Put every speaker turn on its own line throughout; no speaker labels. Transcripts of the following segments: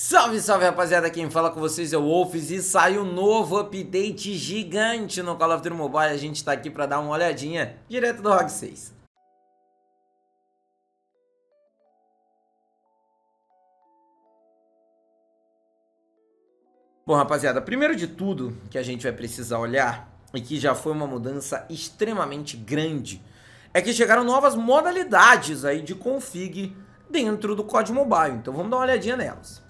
Salve, salve rapaziada, quem fala com vocês é o Wolfs e saiu um novo update gigante no Call of Duty Mobile, a gente tá aqui pra dar uma olhadinha direto do ROG 6. Bom rapaziada, primeiro de tudo que a gente vai precisar olhar, e que já foi uma mudança extremamente grande, é que chegaram novas modalidades aí de config dentro do COD Mobile, então vamos dar uma olhadinha nelas.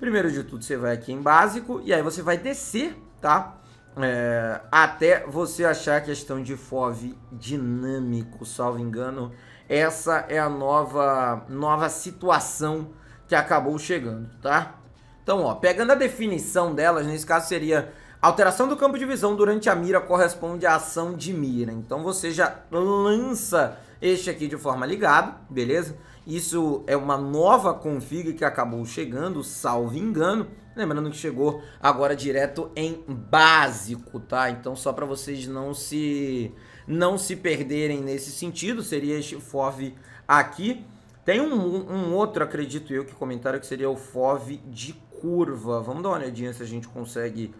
Primeiro de tudo, você vai aqui em básico e aí você vai descer, tá? É, até você achar a questão de FOV dinâmico, salvo engano. Essa é a nova, nova situação que acabou chegando, tá? Então, ó, pegando a definição delas, nesse caso seria alteração do campo de visão durante a mira corresponde à ação de mira. Então você já lança este aqui de forma ligada, beleza? Isso é uma nova config que acabou chegando, salvo engano. Lembrando que chegou agora direto em básico, tá? Então só para vocês não se não se perderem nesse sentido, seria este FOV aqui. Tem um, um outro, acredito eu, que comentaram que seria o FOV de curva. Vamos dar uma olhadinha se a gente consegue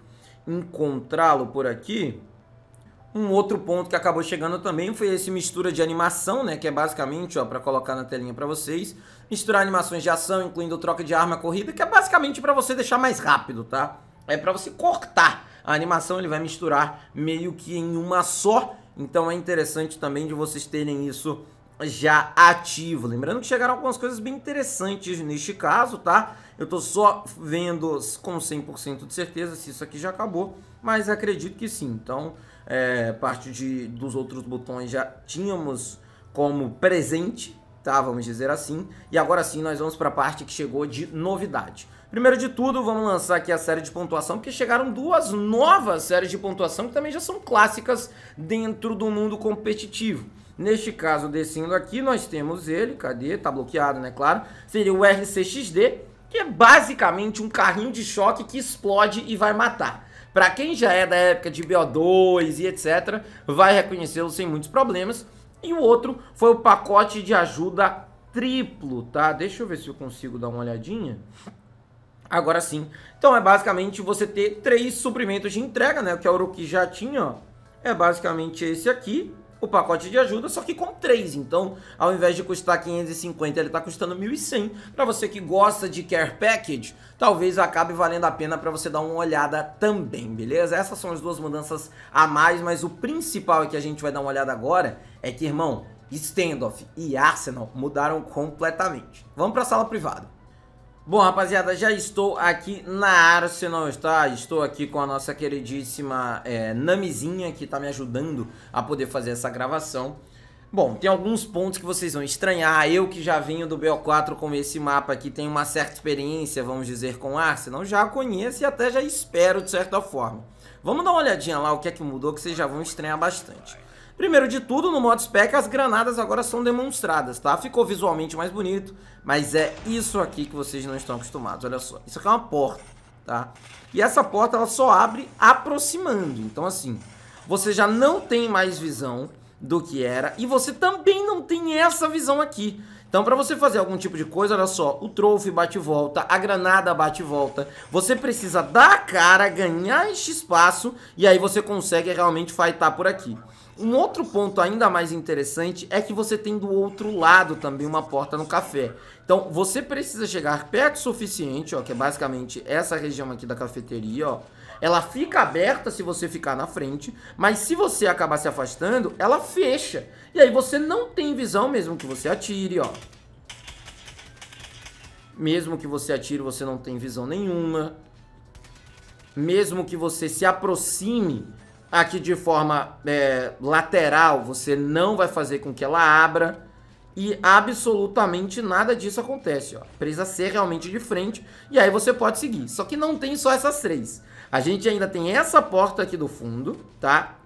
encontrá-lo por aqui. Um outro ponto que acabou chegando também foi esse mistura de animação, né? Que é basicamente, ó, para colocar na telinha para vocês, misturar animações de ação, incluindo troca de arma, corrida, que é basicamente para você deixar mais rápido, tá? É para você cortar a animação, ele vai misturar meio que em uma só. Então é interessante também de vocês terem isso já ativo. Lembrando que chegaram algumas coisas bem interessantes neste caso, tá? Eu tô só vendo com 100% de certeza se isso aqui já acabou, mas acredito que sim. Então, é, parte de, dos outros botões já tínhamos como presente, tá? Vamos dizer assim. E agora sim nós vamos para a parte que chegou de novidade. Primeiro de tudo, vamos lançar aqui a série de pontuação, porque chegaram duas novas séries de pontuação que também já são clássicas dentro do mundo competitivo. Neste caso, descendo aqui, nós temos ele, cadê? Tá bloqueado, né? Claro. Seria o RCXD, que é basicamente um carrinho de choque que explode e vai matar. Para quem já é da época de BO2 e etc, vai reconhecê-lo sem muitos problemas. E o outro foi o pacote de ajuda triplo, tá? Deixa eu ver se eu consigo dar uma olhadinha. Agora sim. Então é basicamente você ter três suprimentos de entrega, né? É o que a Uruki já tinha, ó. É basicamente esse aqui, o pacote de ajuda, só que com três. Então, ao invés de custar 550, ele está custando 1.100. Para você que gosta de Care Package, talvez acabe valendo a pena para você dar uma olhada também, beleza? Essas são as duas mudanças a mais, mas o principal é que a gente vai dar uma olhada agora é que, irmão, Standoff e Arsenal mudaram completamente. Vamos para a sala privada. Bom, rapaziada, já estou aqui na Arsenal, está? Estou aqui com a nossa queridíssima é, Namizinha, que está me ajudando a poder fazer essa gravação. Bom, tem alguns pontos que vocês vão estranhar. Eu que já venho do BO4 com esse mapa aqui, tenho uma certa experiência, vamos dizer, com Arsenal, já conheço e até já espero de certa forma. Vamos dar uma olhadinha lá o que é que mudou, que vocês já vão estranhar bastante. Primeiro de tudo, no modo spec as granadas agora são demonstradas, tá? Ficou visualmente mais bonito, mas é isso aqui que vocês não estão acostumados, olha só. Isso aqui é uma porta, tá? E essa porta ela só abre aproximando, então assim, você já não tem mais visão do que era e você também não tem essa visão aqui. Então, para você fazer algum tipo de coisa, olha só, o trofeu bate volta, a granada bate volta. Você precisa dar a cara, ganhar este espaço e aí você consegue realmente fightar por aqui. Um outro ponto ainda mais interessante é que você tem do outro lado também uma porta no café. Então, você precisa chegar perto o suficiente, ó, que é basicamente essa região aqui da cafeteria, ó. Ela fica aberta se você ficar na frente, mas se você acabar se afastando, ela fecha. E aí você não tem visão mesmo que você atire, ó. Mesmo que você atire, você não tem visão nenhuma. Mesmo que você se aproxime, Aqui de forma é, lateral, você não vai fazer com que ela abra. E absolutamente nada disso acontece, ó. Precisa ser realmente de frente e aí você pode seguir. Só que não tem só essas três. A gente ainda tem essa porta aqui do fundo, tá?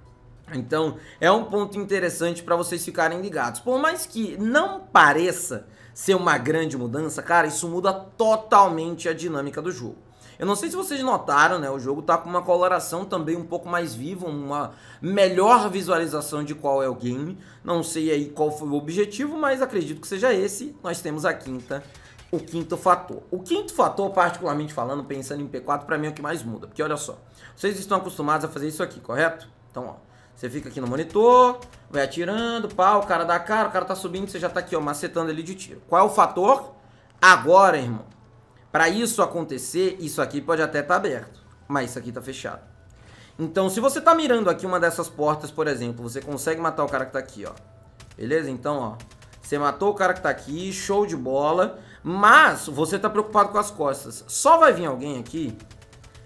Então, é um ponto interessante para vocês ficarem ligados. Por mais que não pareça ser uma grande mudança, cara, isso muda totalmente a dinâmica do jogo. Eu não sei se vocês notaram, né? O jogo tá com uma coloração também um pouco mais viva, uma melhor visualização de qual é o game. Não sei aí qual foi o objetivo, mas acredito que seja esse. Nós temos a quinta o quinto fator. O quinto fator, particularmente falando, pensando em P4, para mim é o que mais muda. Porque olha só, vocês estão acostumados a fazer isso aqui, correto? Então, ó, você fica aqui no monitor, vai atirando, pau, o cara dá cara, o cara tá subindo, você já tá aqui, ó, macetando ele de tiro. Qual é o fator? Agora, irmão, para isso acontecer, isso aqui pode até estar tá aberto, mas isso aqui está fechado. Então, se você está mirando aqui uma dessas portas, por exemplo, você consegue matar o cara que está aqui, ó. Beleza? Então, ó, você matou o cara que está aqui, show de bola, mas você está preocupado com as costas. Só vai vir alguém aqui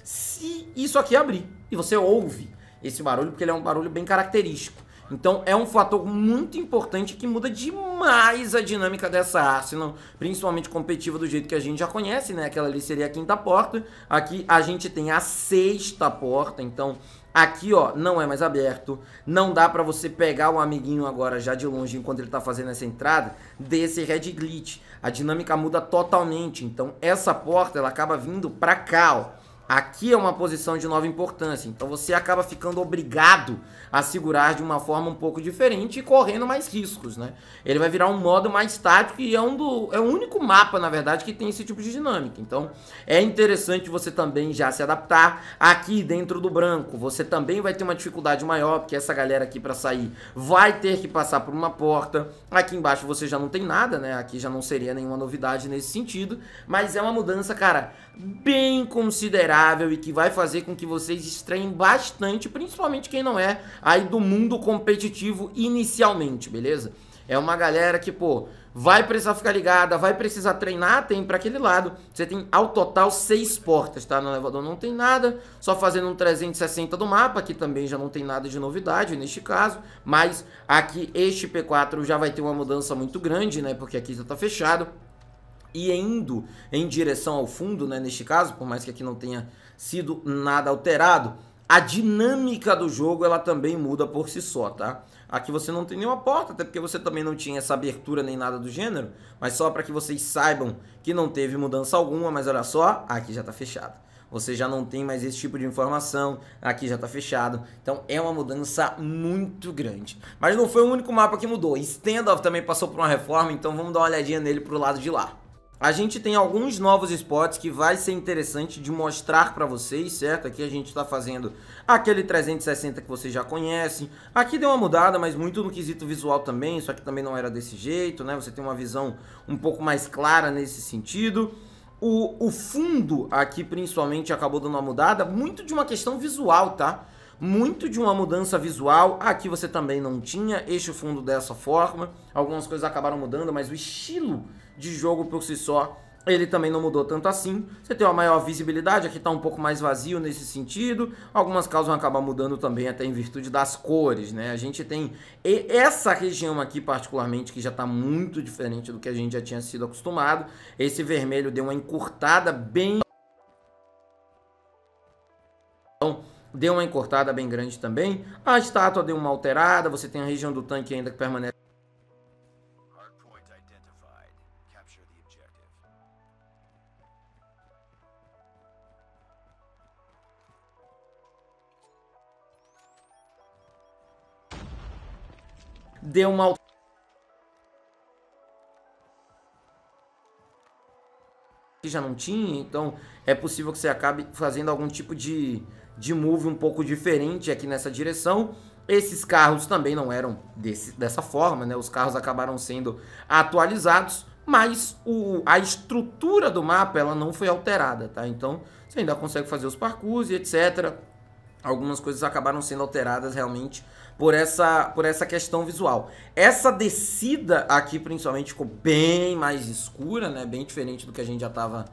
se isso aqui abrir. E você ouve esse barulho, porque ele é um barulho bem característico. Então é um fator muito importante que muda demais a dinâmica dessa Arsenal, principalmente competitiva do jeito que a gente já conhece, né? Aquela ali seria a quinta porta, aqui a gente tem a sexta porta, então aqui ó, não é mais aberto, não dá para você pegar o amiguinho agora já de longe enquanto ele tá fazendo essa entrada desse red glitch. A dinâmica muda totalmente, então essa porta ela acaba vindo para cá, ó. Aqui é uma posição de nova importância, então você acaba ficando obrigado a segurar de uma forma um pouco diferente e correndo mais riscos, né? Ele vai virar um modo mais tático e é, um do, é o único mapa, na verdade, que tem esse tipo de dinâmica. Então é interessante você também já se adaptar. Aqui dentro do branco você também vai ter uma dificuldade maior, porque essa galera aqui para sair vai ter que passar por uma porta. Aqui embaixo você já não tem nada, né? Aqui já não seria nenhuma novidade nesse sentido, mas é uma mudança, cara, bem considerável e que vai fazer com que vocês estranhem bastante, principalmente quem não é aí do mundo competitivo inicialmente, beleza? É uma galera que, pô, vai precisar ficar ligada, vai precisar treinar, tem para aquele lado. Você tem ao total seis portas, tá? No elevador não tem nada, só fazendo um 360 do mapa, que também já não tem nada de novidade neste caso, mas aqui este P4 já vai ter uma mudança muito grande, né? Porque aqui já tá fechado e indo em direção ao fundo, né, neste caso, por mais que aqui não tenha sido nada alterado, a dinâmica do jogo ela também muda por si só, tá? Aqui você não tem nenhuma porta, até porque você também não tinha essa abertura nem nada do gênero, mas só para que vocês saibam que não teve mudança alguma, mas olha só, aqui já está fechado. Você já não tem mais esse tipo de informação, aqui já está fechado. Então é uma mudança muito grande. Mas não foi o único mapa que mudou. Standoff também passou por uma reforma, então vamos dar uma olhadinha nele para o lado de lá. A gente tem alguns novos spots que vai ser interessante de mostrar para vocês, certo? Aqui a gente está fazendo aquele 360 que vocês já conhecem. Aqui deu uma mudada, mas muito no quesito visual também. Isso aqui também não era desse jeito, né? Você tem uma visão um pouco mais clara nesse sentido. O, o fundo aqui, principalmente, acabou dando uma mudada. Muito de uma questão visual, tá? muito de uma mudança visual. Aqui você também não tinha este fundo dessa forma. Algumas coisas acabaram mudando, mas o estilo de jogo por si só, ele também não mudou tanto assim. Você tem uma maior visibilidade, aqui está um pouco mais vazio nesse sentido. Algumas causas vão acabar mudando também, até em virtude das cores, né? A gente tem essa região aqui, particularmente, que já está muito diferente do que a gente já tinha sido acostumado. Esse vermelho deu uma encurtada bem... Então, deu uma encurtada bem grande também. A estátua deu uma alterada, você tem a região do tanque ainda que permanece Capture the objective. Deu uma que já não tinha, então é possível que você acabe fazendo algum tipo de, de move um pouco diferente aqui nessa direção. Esses carros também não eram desse, dessa forma, né? Os carros acabaram sendo atualizados, mas o, a estrutura do mapa ela não foi alterada, tá? Então você ainda consegue fazer os parkour e etc. Algumas coisas acabaram sendo alteradas realmente por essa, por essa questão visual. Essa descida aqui principalmente ficou bem mais escura, né? Bem diferente do que a gente já estava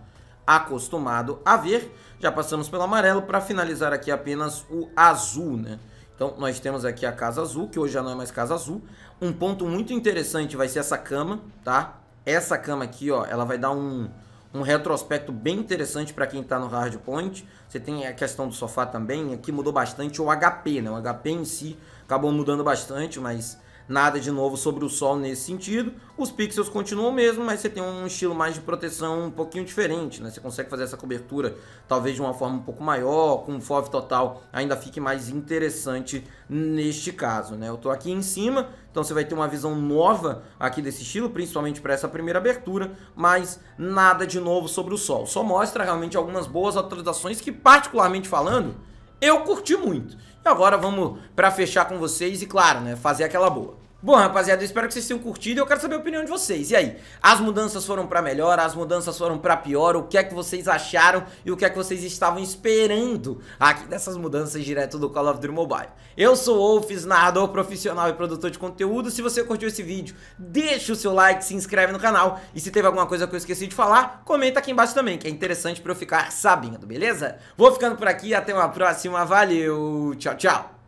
acostumado a ver. Já passamos pelo amarelo para finalizar aqui apenas o azul, né? Então nós temos aqui a casa azul, que hoje já não é mais casa azul. Um ponto muito interessante vai ser essa cama, tá? Essa cama aqui, ó, ela vai dar um, um retrospecto bem interessante para quem está no hard point. Você tem a questão do sofá também, aqui mudou bastante o HP, né? O HP em si acabou mudando bastante, mas nada de novo sobre o sol nesse sentido. Os pixels continuam mesmo, mas você tem um estilo mais de proteção um pouquinho diferente, né? Você consegue fazer essa cobertura talvez de uma forma um pouco maior, com um FOV total ainda fique mais interessante neste caso, né? Eu tô aqui em cima, então você vai ter uma visão nova aqui desse estilo, principalmente para essa primeira abertura, mas nada de novo sobre o sol. Só mostra realmente algumas boas atualizações que particularmente falando, eu curti muito. E agora vamos para fechar com vocês e claro, né, fazer aquela boa. Bom, rapaziada, eu espero que vocês tenham curtido eu quero saber a opinião de vocês. E aí, as mudanças foram pra melhor, as mudanças foram pra pior, o que é que vocês acharam e o que é que vocês estavam esperando aqui dessas mudanças direto do Call of Duty Mobile. Eu sou o Wolfs, narrador profissional e produtor de conteúdo. Se você curtiu esse vídeo, deixa o seu like, se inscreve no canal e se teve alguma coisa que eu esqueci de falar, comenta aqui embaixo também, que é interessante pra eu ficar sabendo, beleza? Vou ficando por aqui, até uma próxima, valeu, tchau, tchau!